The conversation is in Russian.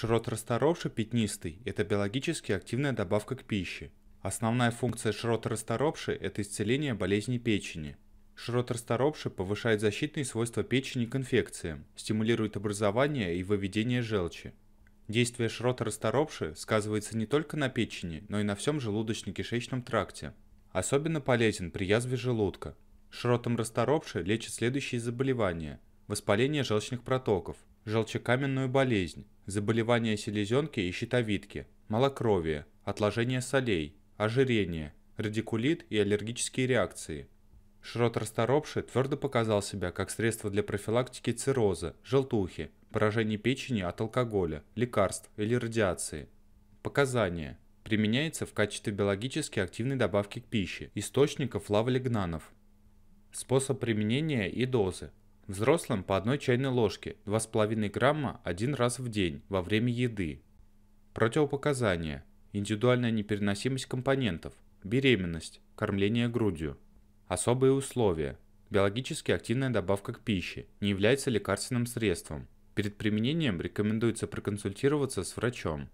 Шрот расторопша пятнистый – это биологически активная добавка к пище. Основная функция шрот – это исцеление болезней печени. Шрот расторопши повышает защитные свойства печени к инфекциям, стимулирует образование и выведение желчи. Действие шрот расторопши сказывается не только на печени, но и на всем желудочно-кишечном тракте. Особенно полезен при язве желудка. Шротом расторопши лечат следующие заболевания – воспаление желчных протоков, желчекаменную болезнь, заболевания селезенки и щитовидки, малокровие, отложение солей, ожирение, радикулит и аллергические реакции. Шрот старопши твердо показал себя как средство для профилактики цирроза, желтухи, поражений печени от алкоголя, лекарств или радиации. Показания. Применяется в качестве биологически активной добавки к пище, источников лаволигнанов. Способ применения и дозы. Взрослым по одной чайной ложке 2,5 грамма один раз в день во время еды. Противопоказания. Индивидуальная непереносимость компонентов. Беременность. Кормление грудью. Особые условия. Биологически активная добавка к пище не является лекарственным средством. Перед применением рекомендуется проконсультироваться с врачом.